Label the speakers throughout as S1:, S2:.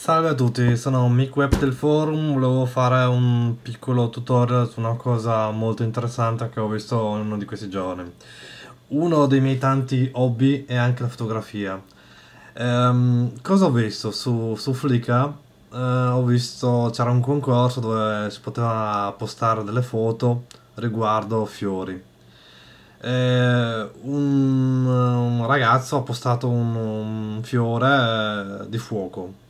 S1: Salve a tutti, sono Mick Web del forum, volevo fare un piccolo tutorial su una cosa molto interessante che ho visto in uno di questi giorni. Uno dei miei tanti hobby è anche la fotografia. Ehm, cosa ho visto? Su, su Flickr eh, c'era un concorso dove si poteva postare delle foto riguardo fiori. Eh, un, un, ragazzo ha postato un, un fiore eh, di fuoco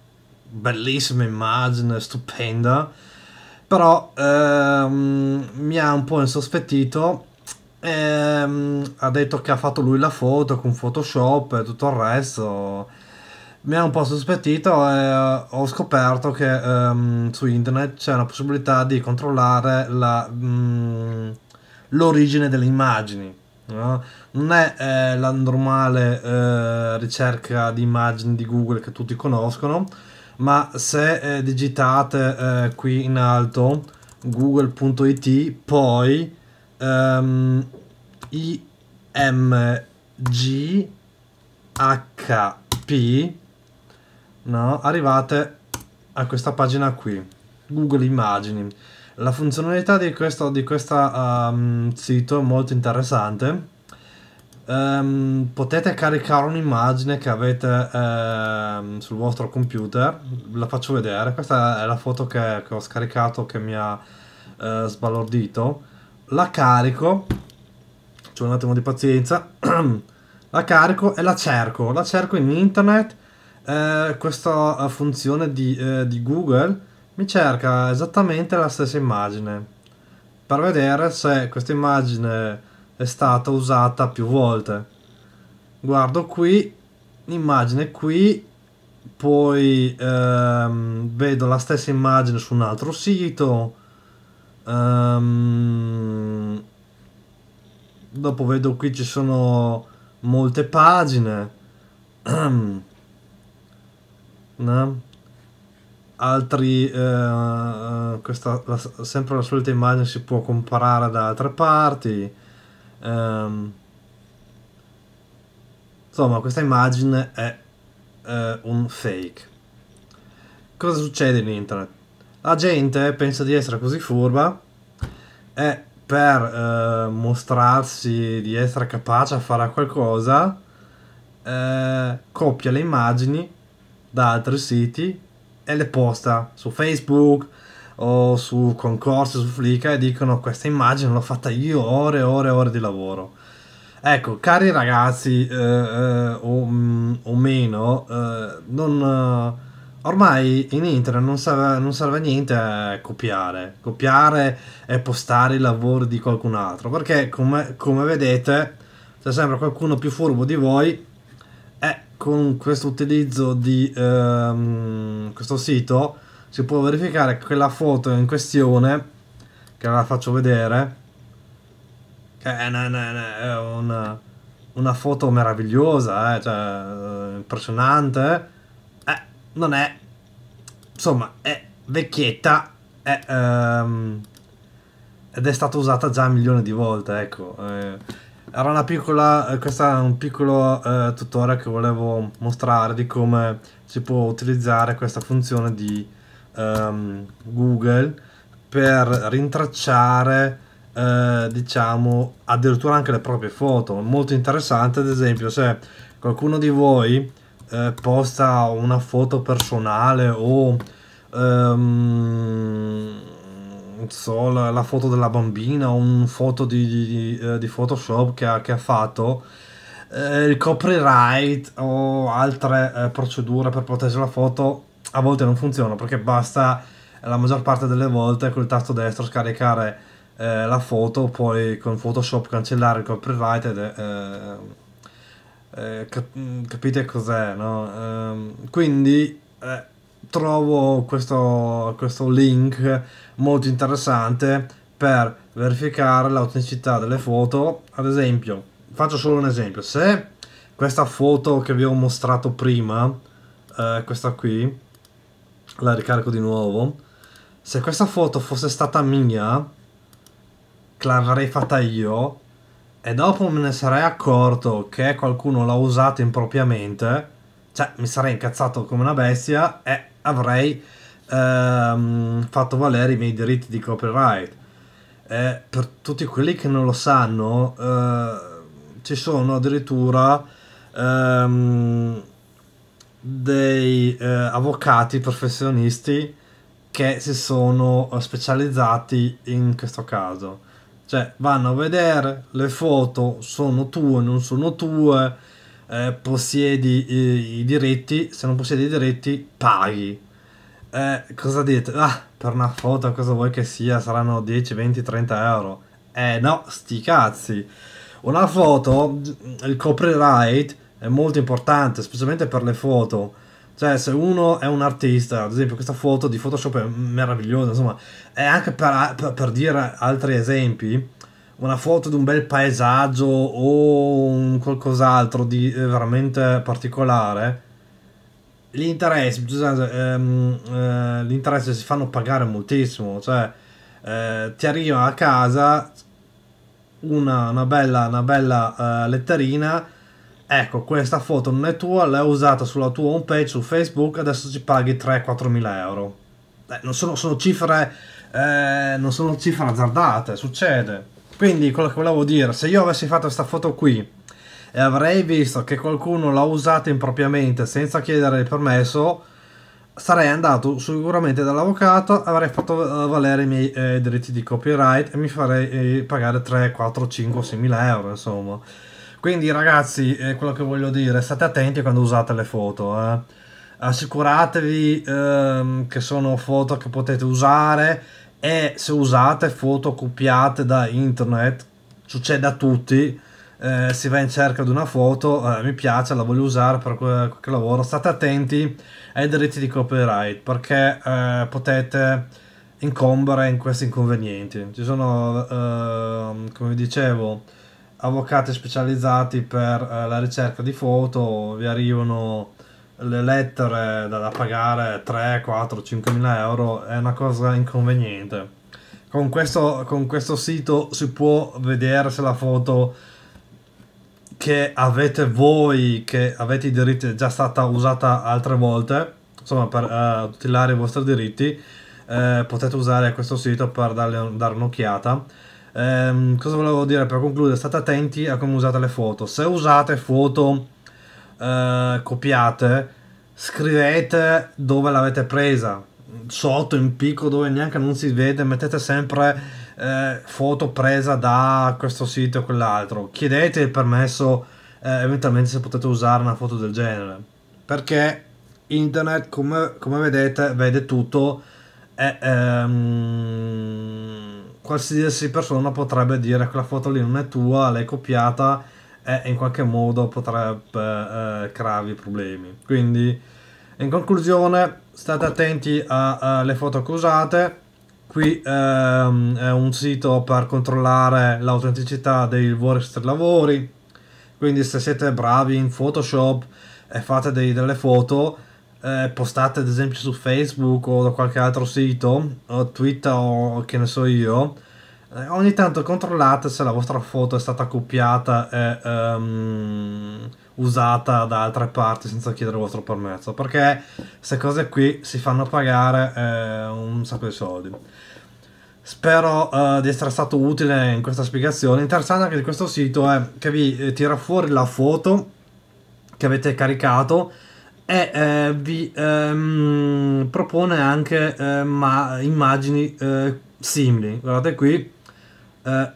S1: bellissima immagine, stupenda, però ehm, mi ha un po' insospettito. Ehm, ha detto che ha fatto lui la foto con Photoshop e tutto il resto. Mi ha un po' sospettito e eh, ho scoperto che ehm, su internet c'è la possibilità di controllare la, mh, mm, l'origine delle immagini. No? Non è eh, la normale eh, ricerca di immagini di Google che tutti conoscono, ma se eh, digitate eh, qui in alto google.it poi um, ehm, imghp no, arrivate a questa pagina qui google immagini la funzionalità di questo di questa, um, sito è molto interessante Um, potete caricare un'immagine che avete um, sul vostro computer, la faccio vedere, questa è la foto che, che ho scaricato che mi ha uh, sbalordito, la carico, c'è un attimo di pazienza, la carico e la cerco, la cerco in internet, uh, questa eh, funzione di, uh, di Google mi cerca esattamente la stessa immagine per vedere se questa immagine è stata usata più volte. Guardo qui, immagine qui, poi ehm, vedo la stessa immagine su un altro sito, ehm, dopo vedo qui ci sono molte pagine. no? altri eh, eh, questa, la, sempre la solita immagine si può comparare da altre parti Um, insomma, questa immagine è uh, un fake. Cosa succede in internet? La gente pensa di essere così furba e per uh, mostrarsi di essere capace a fare qualcosa uh, copia le immagini da altri siti e le posta su Facebook, o su concorso, su Flickr e dicono questa immagine l'ho fatta io ore e ore e ore di lavoro. Ecco, cari ragazzi eh, eh, o, mh, mm, o, meno, eh, non, eh, ormai in internet non serve, non serve, a niente copiare. Copiare e postare il lavoro di qualcun altro, perché come, come vedete c'è sempre qualcuno più furbo di voi e con questo utilizzo di ehm, questo sito si può verificare che quella foto in questione, che ve la faccio vedere, che è una, una, una, foto meravigliosa, eh, cioè, eh, impressionante, eh, non è, insomma, è vecchietta, è, um, ed è stata usata già milioni di volte, ecco. Eh era una piccola eh, questo è un piccolo eh, tutorial che volevo mostrare di come si può utilizzare questa funzione di um, Google per rintracciare eh, diciamo addirittura anche le proprie foto molto interessante ad esempio se qualcuno di voi eh, posta una foto personale o ehm, so, la, la, foto della bambina o una foto di, di, di, eh, di, Photoshop che ha, che ha fatto eh, il copyright o altre eh, procedure per proteggere la foto a volte non funziona perché basta la maggior parte delle volte col tasto destro scaricare eh, la foto, poi con Photoshop cancellare il copyright ed è, eh, eh cap- mm, capite cos'è, no? Ehm, quindi eh, trovo questo, questo link molto interessante per verificare l'autenticità delle foto. Ad esempio, faccio solo un esempio, se questa foto che vi ho mostrato prima, eh, questa qui, la ricarico di nuovo se questa foto fosse stata mia che l'avrei fatta io e dopo me ne sarei accorto che qualcuno l'ha usata impropriamente cioè mi sarei incazzato come una bestia e avrei ehm, fatto valere i miei diritti di copyright e per tutti quelli che non lo sanno eh, ci sono addirittura ehm, dei eh, avvocati professionisti che si sono eh, specializzati in questo caso. Cioè, vanno a vedere le foto, sono tue, non sono tue, eh, possiedi i, eh, i, diritti, se non possiedi i diritti paghi. Eh, cosa dite? Ah, per una foto cosa vuoi che sia? Saranno 10, 20, 30 euro. Eh no, sti cazzi. Una foto, il copyright è molto importante, specialmente per le foto. Cioè, se uno è un artista, ad esempio, questa foto di Photoshop è meravigliosa, insomma, è anche per, per, per dire altri esempi, una foto di un bel paesaggio o un qualcos'altro di eh, veramente particolare, gli interessi, ehm, eh, gli interessi si fanno pagare moltissimo, cioè, eh, ti arriva a casa una, una bella, una bella eh, letterina ecco questa foto non è tua, l'hai usata sulla tua home page su Facebook, adesso ci paghi 3-4 mila euro. Eh, non sono, sono cifre, eh, non sono cifre azzardate, succede. Quindi quello che volevo dire, se io avessi fatto questa foto qui e avrei visto che qualcuno l'ha usata impropriamente senza chiedere il permesso, sarei andato sicuramente dall'avvocato, avrei fatto eh, valere i miei eh, diritti di copyright e mi farei eh, pagare 3, 4, 5, 6 mila euro, insomma. Quindi ragazzi, è quello che voglio dire, state attenti quando usate le foto. Eh. Assicuratevi ehm, che sono foto che potete usare e se usate foto copiate da internet, succede a tutti, eh, si va in cerca di una foto, eh, mi piace, la voglio usare per qualche lavoro, state attenti ai diritti di copyright perché eh, potete incombere in questi inconvenienti. Ci sono, ehm, come vi dicevo, avvocati specializzati per eh, la ricerca di foto, vi arrivano le lettere da, da pagare 3, 4, 5 mila euro, è una cosa inconveniente. Con questo, con questo sito si può vedere se la foto che avete voi, che avete i diritti, è già stata usata altre volte, insomma per eh, tutelare i vostri diritti, eh, potete usare questo sito per darle, dare un'occhiata Ehm, cosa volevo dire per concludere? State attenti a come usate le foto. Se usate foto eh, copiate, scrivete dove l'avete presa, sotto, in picco, dove neanche non si vede, mettete sempre eh, foto presa da questo sito o quell'altro. Chiedete il permesso eh, eventualmente se potete usare una foto del genere. Perché internet, come, come vedete, vede tutto. E, ehm, qualsiasi persona potrebbe dire quella foto lì non è tua, l'hai copiata e in qualche modo potrebbe eh, crearvi problemi. Quindi in conclusione state attenti alle foto che usate, qui ehm, è un sito per controllare l'autenticità dei vostri lavori, quindi se siete bravi in Photoshop e fate dei, delle foto eh, postate ad esempio su Facebook o da qualche altro sito o Twitter o che ne so io, eh, ogni tanto controllate se la vostra foto è stata copiata e um, usata da altre parti senza chiedere il vostro permesso, perché queste cose qui si fanno pagare eh, un sacco di soldi. Spero uh, di essere stato utile in questa spiegazione. Interessante anche di questo sito è che vi eh, tira fuori la foto che avete caricato e eh, vi ehm, propone anche eh, ma, immagini eh, simili. Guardate qui, eh,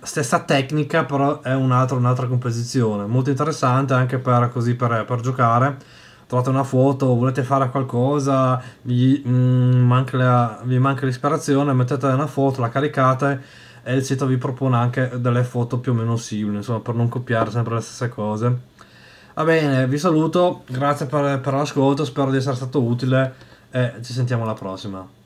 S1: stessa tecnica però è un'altra, un'altra composizione, molto interessante anche per, così, per, per giocare. Trovate una foto, volete fare qualcosa, vi, mm, manca, la, vi manca l'ispirazione, mettete una foto, la caricate e il sito vi propone anche delle foto più o meno simili, insomma per non copiare sempre le stesse cose Va bene, vi saluto, grazie per, per l'ascolto, spero di essere stato utile e ci sentiamo alla prossima.